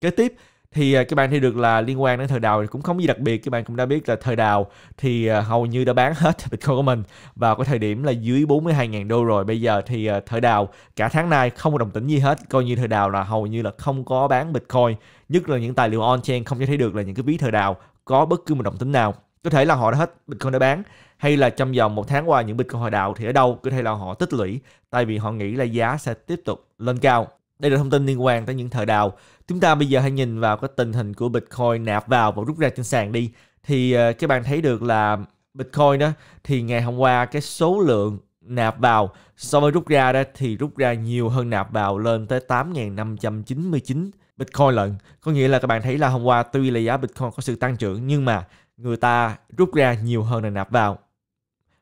kế tiếp thì à, các bạn thấy được là liên quan đến thời đào cũng không gì đặc biệt các bạn cũng đã biết là thời đào thì à, hầu như đã bán hết Bitcoin của mình vào cái thời điểm là dưới 42.000 đô rồi bây giờ thì à, thời đào cả tháng nay không có đồng tính gì hết coi như thời đào là hầu như là không có bán Bitcoin nhất là những tài liệu on-chain không cho thấy được là những cái ví thời đào có bất cứ một đồng tính nào có thể là họ đã hết Bitcoin đã bán hay là trong vòng một tháng qua những Bitcoin hồi đạo thì ở đâu có thể là họ tích lũy tại vì họ nghĩ là giá sẽ tiếp tục lên cao đây là thông tin liên quan tới những thời đào. Chúng ta bây giờ hãy nhìn vào cái tình hình của Bitcoin nạp vào và rút ra trên sàn đi. Thì ờ, các bạn thấy được là Bitcoin đó thì ngày hôm qua cái số lượng nạp vào so với rút ra đó thì rút ra nhiều hơn nạp vào lên tới 8.599 Bitcoin lần Có nghĩa là các bạn thấy là hôm qua tuy là giá Bitcoin có sự tăng trưởng nhưng mà người ta rút ra nhiều hơn là nạp vào.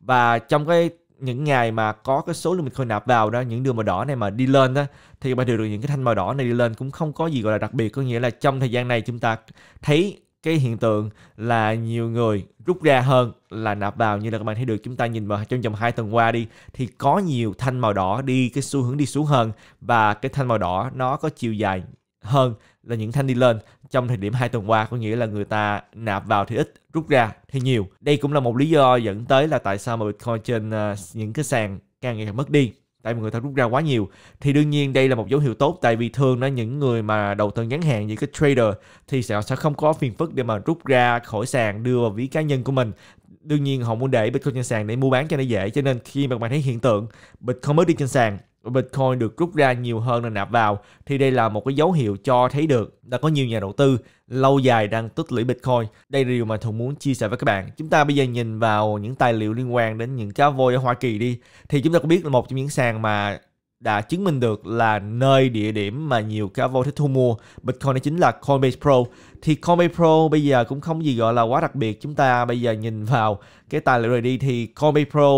Và trong cái những ngày mà có cái số lượng mình khôi nạp vào đó những đường màu đỏ này mà đi lên đó thì bạn đều được những cái thanh màu đỏ này đi lên cũng không có gì gọi là đặc biệt có nghĩa là trong thời gian này chúng ta thấy cái hiện tượng là nhiều người rút ra hơn là nạp vào như là các bạn thấy được chúng ta nhìn vào trong vòng hai tuần qua đi thì có nhiều thanh màu đỏ đi cái xu hướng đi xuống hơn và cái thanh màu đỏ nó có chiều dài hơn là những thanh đi lên trong thời điểm hai tuần qua có nghĩa là người ta nạp vào thì ít rút ra thì nhiều đây cũng là một lý do dẫn tới là tại sao mà bitcoin trên à, những cái sàn càng ngày càng mất đi tại vì người ta rút ra quá nhiều thì đương nhiên đây là một dấu hiệu tốt tại vì thường đó những người mà đầu tư ngắn hạn như cái trader thì sẽ sẽ không có phiền phức để mà rút ra khỏi sàn đưa vào ví cá nhân của mình đương nhiên họ muốn để bitcoin trên sàn để mua bán cho nó dễ cho nên khi mà bạn thấy hiện tượng bitcoin mới đi trên sàn Bitcoin được rút ra nhiều hơn là nạp vào thì đây là một cái dấu hiệu cho thấy được đã có nhiều nhà đầu tư lâu dài đang tích lũy Bitcoin. Đây là điều mà Thuận muốn chia sẻ với các bạn. Chúng ta bây giờ nhìn vào những tài liệu liên quan đến những cá voi ở Hoa Kỳ đi thì chúng ta cũng biết là một trong những sàn mà đã chứng minh được là nơi địa điểm mà nhiều cá voi thích thu mua Bitcoin đó chính là Coinbase Pro thì Coinbase Pro bây giờ cũng không gì gọi là quá đặc biệt chúng ta bây giờ nhìn vào cái tài liệu này đi thì Coinbase Pro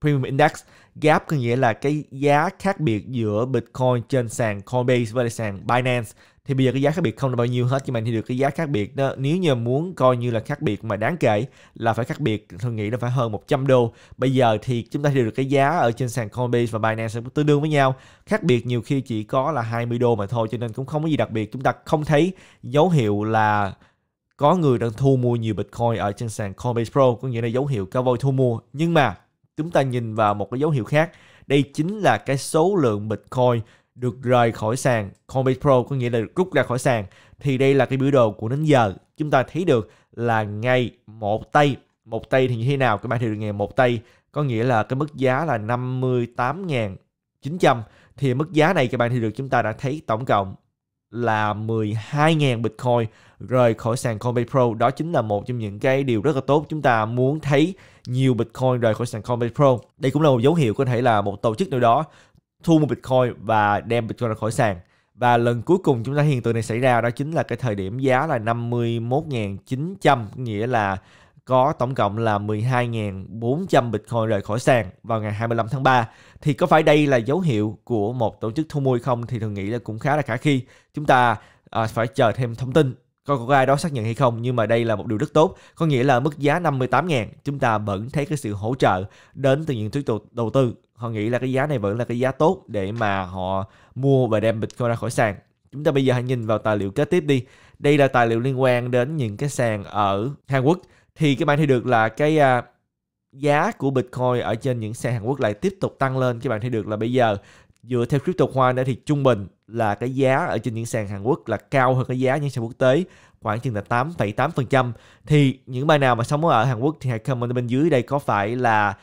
Premium Index Gap có nghĩa là cái giá khác biệt giữa Bitcoin trên sàn Coinbase với sàn Binance thì bây giờ cái giá khác biệt không là bao nhiêu hết nhưng mà thì được cái giá khác biệt đó nếu như muốn coi như là khác biệt mà đáng kể là phải khác biệt tôi nghĩ là phải hơn 100 đô bây giờ thì chúng ta thì được cái giá ở trên sàn Coinbase và Binance tương đương với nhau khác biệt nhiều khi chỉ có là 20 đô mà thôi cho nên cũng không có gì đặc biệt chúng ta không thấy dấu hiệu là có người đang thu mua nhiều Bitcoin ở trên sàn Coinbase Pro có nghĩa là dấu hiệu cao voi thu mua nhưng mà chúng ta nhìn vào một cái dấu hiệu khác đây chính là cái số lượng Bitcoin được rời khỏi sàn Coinbase Pro có nghĩa là được rút ra khỏi sàn thì đây là cái biểu đồ của đến giờ chúng ta thấy được là ngày một tay một tay thì như thế nào các bạn thấy được ngày một tay có nghĩa là cái mức giá là 58.900 thì mức giá này các bạn thì được chúng ta đã thấy tổng cộng là 12.000 Bitcoin rời khỏi sàn Coinbase Pro. Đó chính là một trong những cái điều rất là tốt chúng ta muốn thấy nhiều Bitcoin rời khỏi sàn Coinbase Pro. Đây cũng là một dấu hiệu có thể là một tổ chức nào đó thu một Bitcoin và đem Bitcoin ra khỏi sàn. Và lần cuối cùng chúng ta hiện tượng này xảy ra đó chính là cái thời điểm giá là 51.900, nghĩa là có tổng cộng là 12.400 Bitcoin rời khỏi sàn vào ngày 25 tháng 3. Thì có phải đây là dấu hiệu của một tổ chức thu mua không thì thường nghĩ là cũng khá là khả khi. Chúng ta à, phải chờ thêm thông tin coi có ai đó xác nhận hay không nhưng mà đây là một điều rất tốt có nghĩa là mức giá 58 000 chúng ta vẫn thấy cái sự hỗ trợ đến từ những tuyến đầu tư họ nghĩ là cái giá này vẫn là cái giá tốt để mà họ mua và đem Bitcoin ra khỏi sàn chúng ta bây giờ hãy nhìn vào tài liệu kế tiếp đi đây là tài liệu liên quan đến những cái sàn ở Hàn Quốc thì các bạn thấy được là cái uh, giá của Bitcoin ở trên những sàn Hàn Quốc lại tiếp tục tăng lên các bạn thấy được là bây giờ dựa theo crypto khoa nữa thì trung bình là cái giá ở trên những sàn Hàn Quốc là cao hơn cái giá những sàn quốc tế khoảng chừng là 8,8% thì những bài nào mà sống ở Hàn Quốc thì hãy comment bên dưới đây có phải là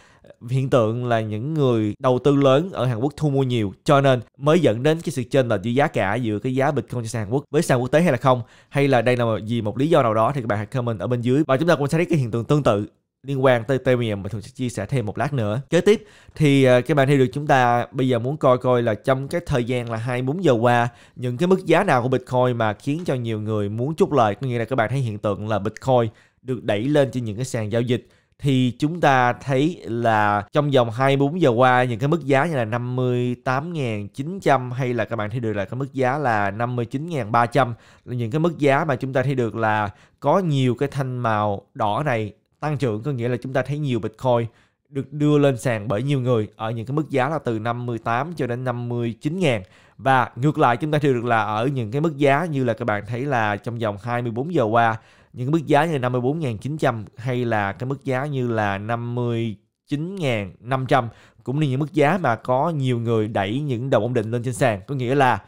hiện tượng là những người đầu tư lớn ở Hàn Quốc thu mua nhiều cho nên mới dẫn đến cái sự trên là giữa giá cả giữa cái giá Bitcoin trên sàn Hàn Quốc với sàn quốc tế hay là không hay là đây là gì một lý do nào đó thì các bạn hãy comment ở bên dưới và chúng ta cũng sẽ thấy cái hiện tượng tương tự liên quan tới Ethereum mà Thuận sẽ chia sẻ thêm một lát nữa. Kế tiếp thì à, các bạn theo được chúng ta bây giờ muốn coi coi là trong cái thời gian là 24 giờ qua những cái mức giá nào của Bitcoin mà khiến cho nhiều người muốn chút lời có nghĩa là các bạn thấy hiện tượng là Bitcoin được đẩy lên trên những cái sàn giao dịch thì chúng ta thấy là trong vòng 24 giờ qua những cái mức giá như là 58.900 hay là các bạn thấy được là cái mức giá là 59.300 là những cái mức giá mà chúng ta thấy được là có nhiều cái thanh màu đỏ này tăng trưởng có nghĩa là chúng ta thấy nhiều Bitcoin được đưa lên sàn bởi nhiều người ở những cái mức giá là từ 58 cho đến 59 ngàn và ngược lại chúng ta thấy được là ở những cái mức giá như là các bạn thấy là trong vòng 24 giờ qua những mức giá như 54.900 hay là cái mức giá như là 59.500 cũng như những mức giá mà có nhiều người đẩy những đồng ổn định lên trên sàn có nghĩa là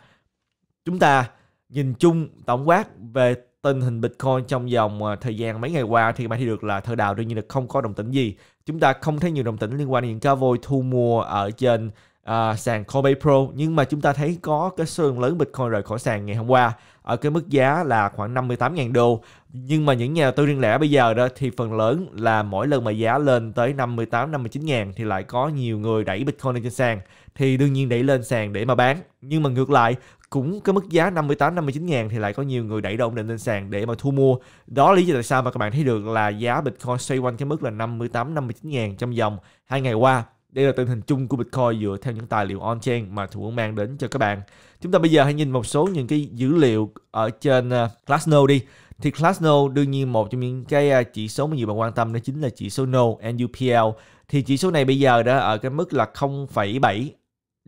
chúng ta nhìn chung tổng quát về tình hình Bitcoin trong vòng à, thời gian mấy ngày qua thì bạn thấy được là thợ đào đương nhiên là không có đồng tĩnh gì. Chúng ta không thấy nhiều đồng tĩnh liên quan đến những cá voi thu mua ở trên uh, sàn Coinbase Pro nhưng mà chúng ta thấy có cái số lượng lớn Bitcoin rời khỏi sàn ngày hôm qua ở cái mức giá là khoảng 58.000 đô nhưng mà những nhà đầu tư riêng lẻ bây giờ đó thì phần lớn là mỗi lần mà giá lên tới 58 59 ngàn thì lại có nhiều người đẩy Bitcoin lên trên sàn thì đương nhiên đẩy lên sàn để mà bán nhưng mà ngược lại cũng cái mức giá 58 59 ngàn thì lại có nhiều người đẩy đồng định lên sàn để mà thu mua đó lý do tại sao mà các bạn thấy được là giá Bitcoin xoay quanh cái mức là 58 59 ngàn trong vòng hai ngày qua đây là tình hình chung của Bitcoin dựa theo những tài liệu on-chain mà Thủ Quân mang đến cho các bạn. Chúng ta bây giờ hãy nhìn một số những cái dữ liệu ở trên à, Glassnode đi. Thì Glassnode đương nhiên một trong những cái à, chỉ số mà nhiều bạn quan tâm đó chính là chỉ số NO, NUPL. Thì chỉ số này bây giờ đã ở cái mức là 0,7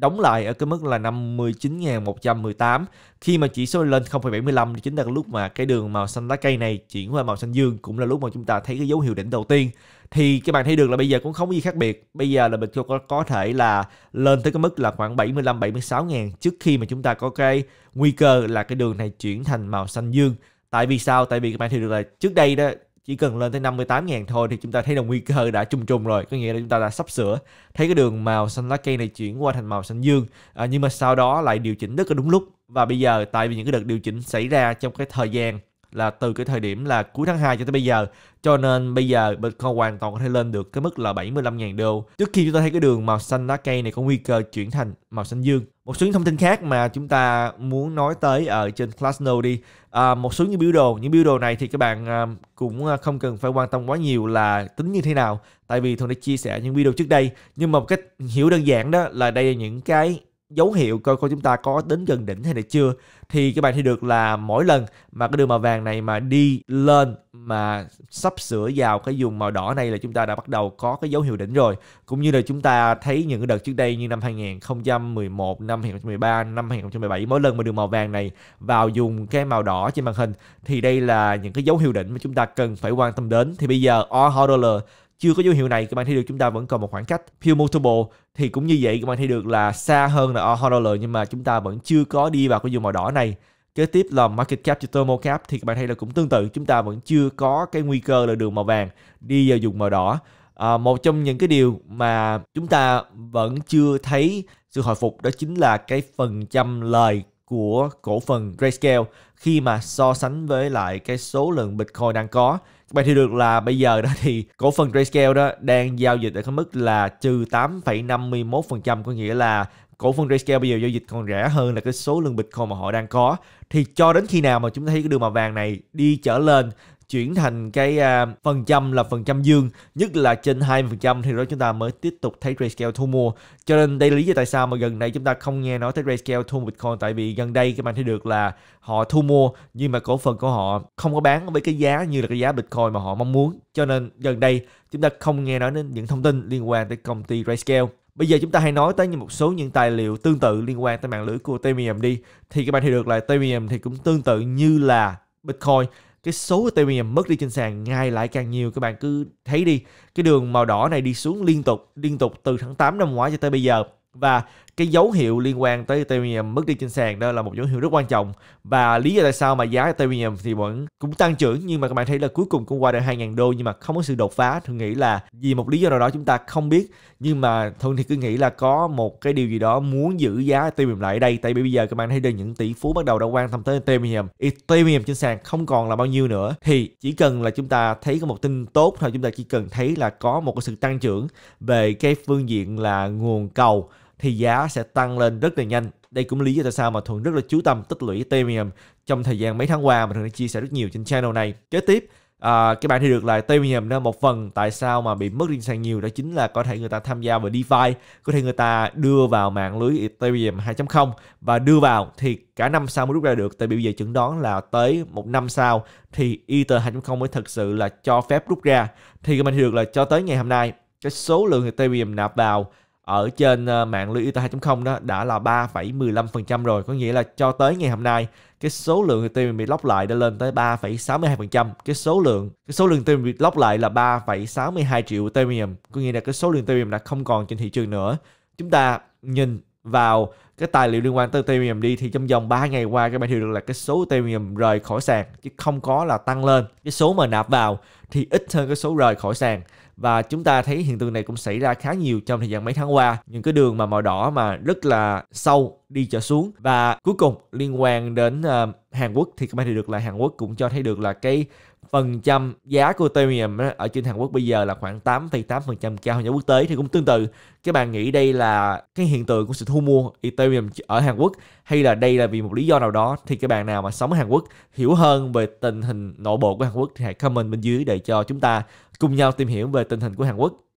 đóng lại ở cái mức là 59.118 khi mà chỉ số lên 0,75 thì chính là lúc mà cái đường màu xanh lá cây này chuyển qua màu xanh dương cũng là lúc mà chúng ta thấy cái dấu hiệu đỉnh đầu tiên thì các bạn thấy được là bây giờ cũng không có gì khác biệt bây giờ là mình có, có thể là lên tới cái mức là khoảng 75 76 ngàn trước khi mà chúng ta có cái nguy cơ là cái đường này chuyển thành màu xanh dương tại vì sao tại vì các bạn thấy được là trước đây đó chỉ cần lên tới 58.000 thôi thì chúng ta thấy là nguy cơ đã trùng trùng rồi có nghĩa là chúng ta đã sắp sửa thấy cái đường màu xanh lá cây này chuyển qua thành màu xanh dương à, nhưng mà sau đó lại điều chỉnh rất là đúng lúc và bây giờ tại vì những cái đợt điều chỉnh xảy ra trong cái thời gian là từ cái thời điểm là cuối tháng 2 cho tới bây giờ cho nên bây giờ Bitcoin hoàn toàn có thể lên được cái mức là 75.000 đô trước khi chúng ta thấy cái đường màu xanh lá cây này có nguy cơ chuyển thành màu xanh dương một số những thông tin khác mà chúng ta muốn nói tới ở trên Classnode đi à, một số những biểu đồ những biểu đồ này thì các bạn à, cũng à, không cần phải quan tâm quá nhiều là tính như thế nào tại vì thường đã chia sẻ những video trước đây nhưng mà một cách hiểu đơn giản đó là đây là những cái dấu hiệu coi coi chúng ta có đến gần đỉnh hay là chưa thì các bạn thấy được là mỗi lần mà cái đường màu vàng này mà đi lên mà sắp sửa vào cái vùng màu đỏ này là chúng ta đã bắt đầu có cái dấu hiệu đỉnh rồi cũng như là chúng ta thấy những cái đợt trước đây như năm 2011 năm 2013 năm 2017 mỗi lần mà đường màu vàng này vào dùng cái màu đỏ trên màn hình thì đây là những cái dấu hiệu đỉnh mà chúng ta cần phải quan tâm đến thì bây giờ All Hodler chưa có dấu hiệu này các bạn thấy được chúng ta vẫn còn một khoảng cách Pure Multiple thì cũng như vậy các bạn thấy được là xa hơn là Honolulu nhưng mà chúng ta vẫn chưa có đi vào cái vùng màu đỏ này kế tiếp là market cap cho thermal cap thì các bạn thấy là cũng tương tự chúng ta vẫn chưa có cái nguy cơ là đường màu vàng đi vào vùng màu đỏ à, một trong những cái điều mà chúng ta vẫn chưa thấy sự hồi phục đó chính là cái phần trăm lời của cổ phần Grayscale khi mà so sánh với lại cái số lượng Bitcoin đang có. Vậy thì được là bây giờ đó thì cổ phần Grayscale đó đang giao dịch ở cái mức là trừ 8,51% có nghĩa là cổ phần Grayscale bây giờ giao dịch còn rẻ hơn là cái số lượng Bitcoin mà họ đang có. Thì cho đến khi nào mà chúng ta thấy cái đường màu vàng này đi trở lên chuyển thành cái à, phần trăm là phần trăm dương nhất là trên 20% thì đó chúng ta mới tiếp tục thấy Grayscale thu mua cho nên đây là lý do tại sao mà gần đây chúng ta không nghe nói tới Grayscale thu Bitcoin tại vì gần đây các bạn thấy được là họ thu mua nhưng mà cổ phần của họ không có bán với cái giá như là cái giá Bitcoin mà họ mong muốn cho nên gần đây chúng ta không nghe nói đến những thông tin liên quan tới công ty Grayscale Bây giờ chúng ta hãy nói tới một số những tài liệu tương tự liên quan tới mạng lưới của Ethereum đi. Thì các bạn thấy được là Ethereum thì cũng tương tự như là Bitcoin cái số ethereum mất đi trên sàn ngày lại càng nhiều các bạn cứ thấy đi cái đường màu đỏ này đi xuống liên tục liên tục từ tháng 8 năm ngoái cho tới bây giờ và cái dấu hiệu liên quan tới Ethereum mất đi trên sàn đó là một dấu hiệu rất quan trọng và lý do tại sao mà giá Ethereum thì vẫn cũng tăng trưởng nhưng mà các bạn thấy là cuối cùng cũng qua được 2.000 đô nhưng mà không có sự đột phá thường nghĩ là vì một lý do nào đó chúng ta không biết nhưng mà thường thì cứ nghĩ là có một cái điều gì đó muốn giữ giá Ethereum lại ở đây tại vì bây giờ các bạn thấy được những tỷ phú bắt đầu đã quan tâm tới Ethereum Ethereum trên sàn không còn là bao nhiêu nữa thì chỉ cần là chúng ta thấy có một tin tốt thôi chúng ta chỉ cần thấy là có một cái sự tăng trưởng về cái phương diện là nguồn cầu thì giá sẽ tăng lên rất là nhanh. Đây cũng lý do tại sao mà Thuận rất là chú tâm tích lũy Ethereum trong thời gian mấy tháng qua mà Thuận đã chia sẻ rất nhiều trên channel này. Kế tiếp, à, các bạn thì được là Ethereum đó một phần tại sao mà bị mất liên sàn nhiều đó chính là có thể người ta tham gia vào DeFi, có thể người ta đưa vào mạng lưới Ethereum 2.0 và đưa vào thì cả năm sau mới rút ra được tại vì bây giờ chẩn đoán là tới một năm sau thì Ether 2.0 mới thực sự là cho phép rút ra thì các bạn thì được là cho tới ngày hôm nay cái số lượng Ethereum nạp vào ở trên ờ, mạng lưới IOTA 2.0 đó đã là 3,15% rồi. Có nghĩa là cho tới ngày hôm nay cái số lượng tiền bị lóc lại đã lên tới 3,62%. Cái số lượng cái số lượng tiền bị lóc lại là 3,62 triệu Ethereum. Có nghĩa là cái số lượng Ethereum đã không còn trên thị trường nữa. Chúng ta nhìn vào cái tài liệu liên quan tới Ethereum đi thì trong vòng 3 ngày qua các bạn hiểu được là cái số Ethereum rời khỏi sàn chứ không có là tăng lên. Cái số mà nạp vào thì ít hơn cái số rời khỏi sàn và chúng ta thấy hiện tượng này cũng xảy ra khá nhiều trong thời gian mấy tháng qua những cái đường mà màu đỏ mà rất là sâu đi trở xuống và cuối cùng liên quan đến uh, Hàn Quốc thì các bạn thì được là Hàn Quốc cũng cho thấy được là cái phần trăm giá của Ethereum ở trên Hàn Quốc bây giờ là khoảng 8,8% cao hơn giá quốc tế thì cũng tương tự các bạn nghĩ đây là cái hiện tượng của sự thu mua Ethereum ở Hàn Quốc hay là đây là vì một lý do nào đó thì các bạn nào mà sống ở Hàn Quốc hiểu hơn về tình hình nội bộ của Hàn Quốc thì hãy comment bên dưới để cho chúng ta cùng nhau tìm hiểu về tình hình của Hàn Quốc